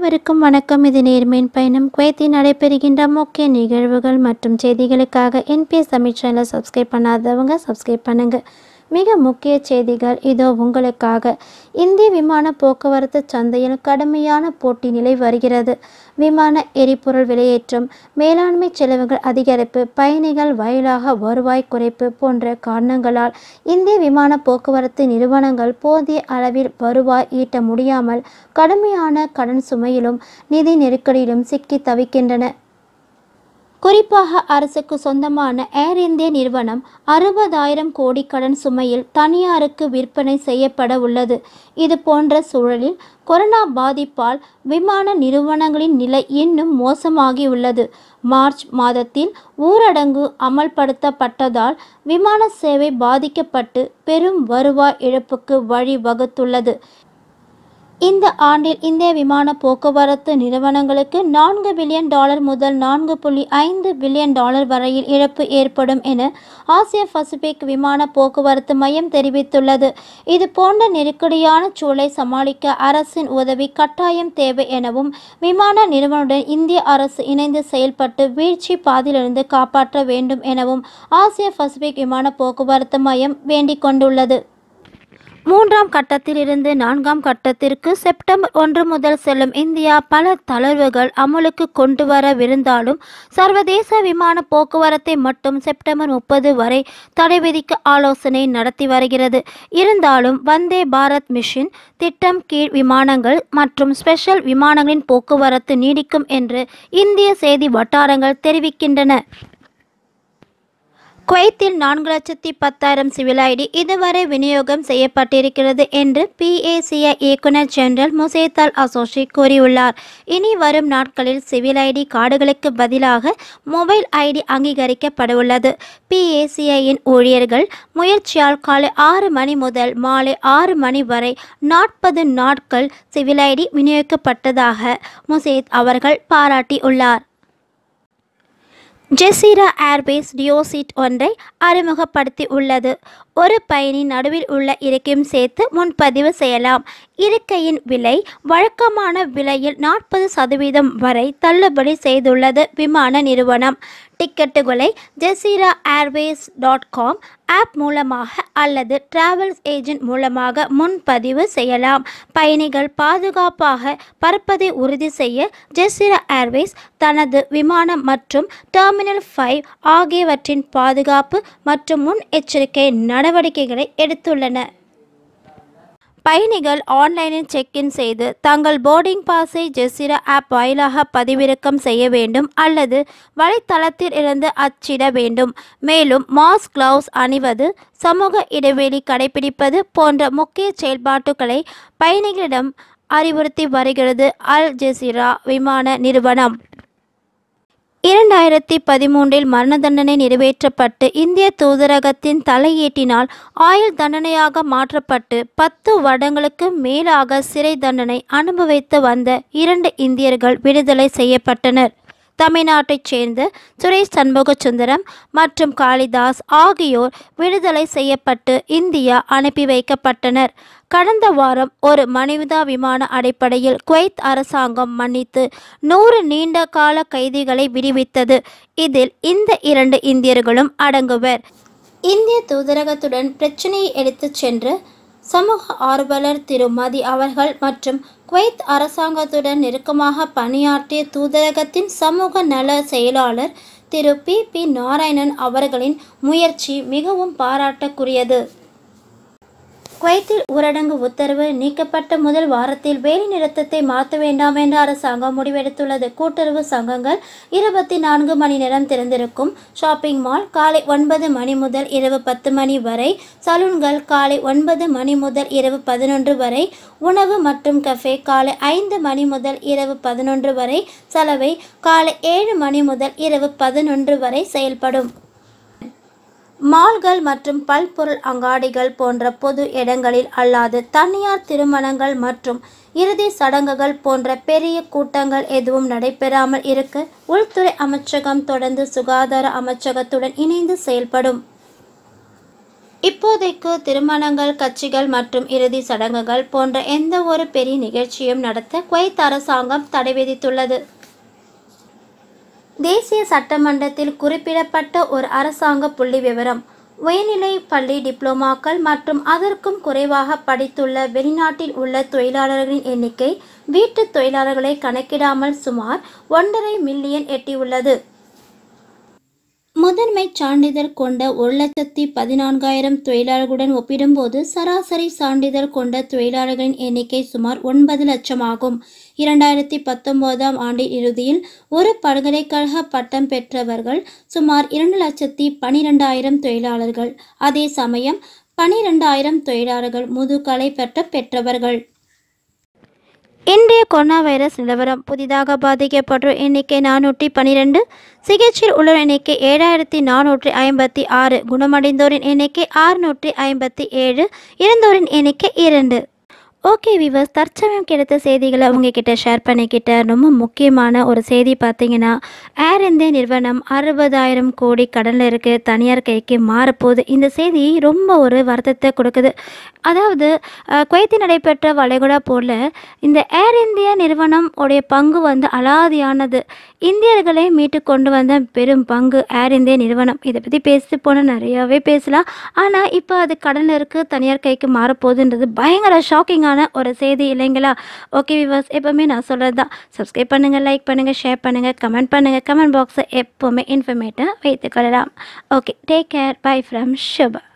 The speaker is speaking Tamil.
அனைவருக்கும் வணக்கம் இது நேர்மையின் பயணம் குவைத்தி நடைபெறுகின்ற முக்கிய நிகழ்வுகள் மற்றும் செய்திகளுக்காக என்பிஎஸ் தமிழ் சேனலை சப்ஸ்கிரைப் பண்ணாதவங்க சப்ஸ்கிரைப் பண்ணுங்கள் மிக முக்கிய செய்திகள் இதோ உங்களுக்காக இந்திய விமான போக்குவரத்து சந்தையில் கடுமையான போட்டி நிலை வருகிறது விமான எரிபொருள் விலையேற்றம் மேலாண்மை செலவுகள் அதிகரிப்பு பயணிகள் வயலாக வருவாய் குறைப்பு போன்ற காரணங்களால் இந்திய விமான போக்குவரத்து நிறுவனங்கள் போதிய அளவில் வருவாய் ஈட்ட முடியாமல் கடுமையான கடன் சுமையிலும் நிதி நெருக்கடியிலும் சிக்கி தவிக்கின்றன குறிப்பாக அரசுக்கு சொந்தமான ஏர் இந்திய நிறுவனம் அறுபதாயிரம் கோடி கடன் சுமையில் தனியாருக்கு விற்பனை செய்யப்பட உள்ளது இது போன்ற சூழலில் கொரோனா பாதிப்பால் விமான நிறுவனங்களின் நிலை இன்னும் மோசமாகி உள்ளது மார்ச் மாதத்தில் ஊரடங்கு அமல்படுத்தப்பட்டதால் விமான சேவை பாதிக்கப்பட்டு பெரும் வருவாய் இழப்புக்கு வழி வகுத்துள்ளது இந்த ஆண்டில் இந்திய விமான போக்குவரத்து நிறுவனங்களுக்கு நான்கு பில்லியன் டாலர் முதல் நான்கு புள்ளி ஐந்து பில்லியன் டாலர் வரையில் இழப்பு ஏற்படும் என ஆசிய பசிபிக் விமான போக்குவரத்து மையம் தெரிவித்துள்ளது இது போன்ற நெருக்கடியான சூழலை சமாளிக்க அரசின் உதவி கட்டாயம் தேவை எனவும் விமான நிறுவனுடன் இந்திய அரசு இணைந்து செயல்பட்டு வீழ்ச்சி பாதிலிருந்து காப்பாற்ற வேண்டும் எனவும் ஆசிய பசிபிக் விமான போக்குவரத்து மையம் வேண்டிக் கொண்டுள்ளது மூன்றாம் கட்டத்திலிருந்து நான்காம் கட்டத்திற்கு செப்டம்பர் ஒன்று முதல் செல்லும் இந்தியா பல தளர்வுகள் அமலுக்கு கொண்டு வரவிருந்தாலும் சர்வதேச விமான போக்குவரத்தை மட்டும் செப்டம்பர் முப்பது வரை தடை விதிக்க ஆலோசனை நடத்தி வருகிறது இருந்தாலும் வந்தே பாரத் மிஷின் திட்டம் கீழ் விமானங்கள் மற்றும் ஸ்பெஷல் விமானங்களின் போக்குவரத்து நீடிக்கும் என்று இந்திய செய்தி வட்டாரங்கள் தெரிவிக்கின்றன குவைத்தில் நான்கு லட்சத்தி பத்தாயிரம் சிவில் ஐடி இதுவரை விநியோகம் செய்யப்பட்டிருக்கிறது என்று பிஏசிஐ இயக்குனர் ஜெனரல் முசேத்தால் அசோஷி கூறியுள்ளார் இனி வரும் நாட்களில் சிவில் ஐடி கார்டுகளுக்கு பதிலாக மொபைல் ஐடி அங்கீகரிக்கப்பட உள்ளது பிஏசிஐயின் ஊழியர்கள் முயற்சியால் காலை ஆறு மணி முதல் மாலை ஆறு மணி வரை நாற்பது நாட்கள் சிவில் ஐடி விநியோகிக்கப்பட்டதாக முசேத் அவர்கள் பாராட்டியுள்ளார் ஜெசீரா ஏர்பேஸ் டியோசிட் ஒன்றை அறிமுகப்படுத்தி உள்ளது ஒரு பயணி நடுவில் உள்ள இருக்கையும் சேர்த்து முன்பதிவு செய்யலாம் இருக்கையின் விலை வழக்கமான விலையில் நாற்பது சதவீதம் வரை தள்ளுபடி செய்துள்ளது விமான நிறுவனம் டிக்கெட்டுகளை Jazeera Airways dot com app மூலமாக அல்லது டிராவல்ஸ் ஏஜென்ட் மூலமாக முன்பதிவு செய்யலாம் பயணிகள் பாதுகாப்பாக பறப்பதை உறுதி செய்ய ஜெசீரா ஏர்வேஸ் தனது விமானம் மற்றும் டெர்மினல் ஃபைவ் ஆகியவற்றின் பாதுகாப்பு மற்றும் முன் எச்சரிக்கை நடவடிக்கைகளை எடுத்துள்ளன பயணிகள் ஆன்லைனில் செக்இன் செய்து தங்கள் போர்டிங் பாஸை ஜெசிரா ஆப் வாயிலாக பதிவிறக்கம் செய்ய வேண்டும் அல்லது வலைத்தளத்தில் இருந்து அச்சிட வேண்டும் மேலும் மாஸ்க் கிளவுஸ் அணிவது சமூக இடைவெளி கடைபிடிப்பது போன்ற முக்கிய செயல்பாட்டுகளை பயணிகளிடம் அறிவுறுத்தி வருகிறது அல் ஜெசிரா விமான நிறுவனம் இரண்டாயிரத்தி பதிமூன்றில் மரண தண்டனை நிறைவேற்றப்பட்டு இந்திய தூதரகத்தின் தலையீட்டினால் ஆயுள் தண்டனையாக மாற்றப்பட்டு பத்து வருடங்களுக்கு மேலாக சிறை தண்டனை அனுபவித்து வந்த இரண்டு இந்தியர்கள் விடுதலை செய்யப்பட்டனர் தமிழ்நாட்டைச் சேர்ந்த சுரேஷ் சண்முகசுந்தரம் மற்றும் காளிதாஸ் ஆகியோர் விடுதலை செய்யப்பட்டு இந்தியா அனுப்பி வைக்கப்பட்டனர் கடந்த வாரம் ஒரு மனிதா விமான அடிப்படையில் குவைத் அரசாங்கம் மன்னித்து நூறு நீண்ட கால கைதிகளை விடுவித்தது இதில் இந்த இரண்டு இந்தியர்களும் அடங்குவர் இந்திய தூதரகத்துடன் பிரச்சனையை எடுத்துச் சென்று சமூக ஆர்வலர் திருமதி அவர்கள் மற்றும் குவைத் அரசாங்கத்துடன் நெருக்கமாக பணியாற்றிய தூதரகத்தின் சமூக நல செயலாளர் திரு பி பி நாராயணன் அவர்களின் முயற்சி மிகவும் பாராட்டக்குரியது குவைத்தில் ஊரடங்கு உத்தரவு நீக்கப்பட்ட முதல் வாரத்தில் வேலை நிறுத்தத்தை மாற்ற வேண்டாம் என்ற அரசாங்கம் முடிவெடுத்துள்ளது கூட்டுறவு சங்கங்கள் இருபத்தி நான்கு மணி நேரம் திறந்திருக்கும் ஷாப்பிங் மால் காலை ஒன்பது மணி முதல் இரவு பத்து மணி வரை சலூன்கள் காலை ஒன்பது மணி முதல் இரவு பதினொன்று வரை உணவு மற்றும் கஃபே காலை ஐந்து மணி முதல் இரவு பதினொன்று வரை சலவை காலை ஏழு மணி முதல் இரவு பதினொன்று வரை செயல்படும் மால்கள் மற்றும் பல்பொருள் அங்காடிகள் போன்ற பொது இடங்களில் அல்லாது தனியார் திருமணங்கள் மற்றும் இறுதி சடங்குகள் போன்ற பெரிய கூட்டங்கள் எதுவும் நடைபெறாமல் இருக்க உள்துறை அமைச்சகம் தொடர்ந்து சுகாதார அமைச்சகத்துடன் இணைந்து செயல்படும் இப்போதைக்கு திருமணங்கள் கட்சிகள் மற்றும் இறுதி சடங்குகள் போன்ற எந்த ஒரு பெரிய நிகழ்ச்சியும் நடத்த குவைத் அரசாங்கம் தடை விதித்துள்ளது தேசிய சட்டமன்றத்தில் குறிப்பிடப்பட்ட ஒரு அரசாங்க புள்ளி விவரம் உயர்நிலை பள்ளி டிப்ளோமாக்கள் மற்றும் அதற்கும் குறைவாக படித்துள்ள வெளிநாட்டில் உள்ள தொழிலாளர்களின் எண்ணிக்கை வீட்டு தொழிலாளர்களை கணக்கிடாமல் சுமார் ஒன்றரை மில்லியன் எட்டியுள்ளது முதன்மை சான்றிதழ் கொண்ட ஒரு லட்சத்தி பதினான்காயிரம் தொழிலாளர்களுடன் ஒப்பிடும்போது சராசரி சான்றிதழ் கொண்ட தொழிலாளர்களின் எண்ணிக்கை சுமார் ஒன்பது லட்சம் ஆகும் இரண்டாயிரத்தி பத்தொன்பதாம் ஆண்டின் இறுதியில் ஒரு பல்கலைக்கழக பட்டம் பெற்றவர்கள் சுமார் இரண்டு லட்சத்தி பனிரெண்டாயிரம் தொழிலாளர்கள் அதே சமயம் பனிரெண்டாயிரம் தொழிலாளர்கள் முதுகலை பெற்ற பெற்றவர்கள் இன்றைய கொரோனா வைரஸ் நிலவரம் புதிதாக பாதிக்கப்பட்டோர் எண்ணிக்கை நானூற்றி பனிரெண்டு சிகிச்சையில் உள்ள எண்ணிக்கை ஏழாயிரத்தி நானூற்றி ஐம்பத்தி ஆறு குணமடைந்தோரின் எண்ணிக்கை ஆறுநூற்றி ஐம்பத்தி ஏழு இறந்தோரின் எண்ணிக்கை இரண்டு ஓகே விவர்ஸ் தற்சமயம் கிடைத்த செய்திகளை உங்ககிட்ட ஷேர் பண்ணிக்கிட்ட ரொம்ப முக்கியமான ஒரு செய்தி பார்த்தீங்கன்னா ஏர் இந்தியா நிறுவனம் அறுபதாயிரம் கோடி கடனில் இருக்குது தனியார் கைக்கு மாறப்போகுது இந்த செய்தி ரொம்ப ஒரு வருத்தத்தை கொடுக்குது அதாவது குவைத்தி நடைபெற்ற வளைகுடா போல் இந்த ஏர் இந்தியா நிறுவனம் உடைய பங்கு வந்து அலாதியானது இந்தியர்களை மீட்டு கொண்டு வந்த பெரும் பங்கு ஏர் இந்தியா நிறுவனம் இதை பற்றி பேசி போனால் நிறையாவே பேசலாம் ஆனால் இப்போ அது கடனில் இருக்குது தனியார் கைக்கு மாறப்போகுதுன்றது பயங்கர ஷாக்கிங்காக யூஸ்ஃபுல்லான ஒரு செய்தி இல்லைங்களா ஓகே விவாஸ் எப்போவுமே நான் சொல்கிறது தான் சப்ஸ்கிரைப் பண்ணுங்கள் லைக் பண்ணுங்கள் ஷேர் பண்ணுங்கள் கமெண்ட் பண்ணுங்கள் கமெண்ட் பாக்ஸை எப்போவுமே இன்ஃபர்மேட்டாக வைத்துக்கொள்ளலாம் okay take care bye from Shubha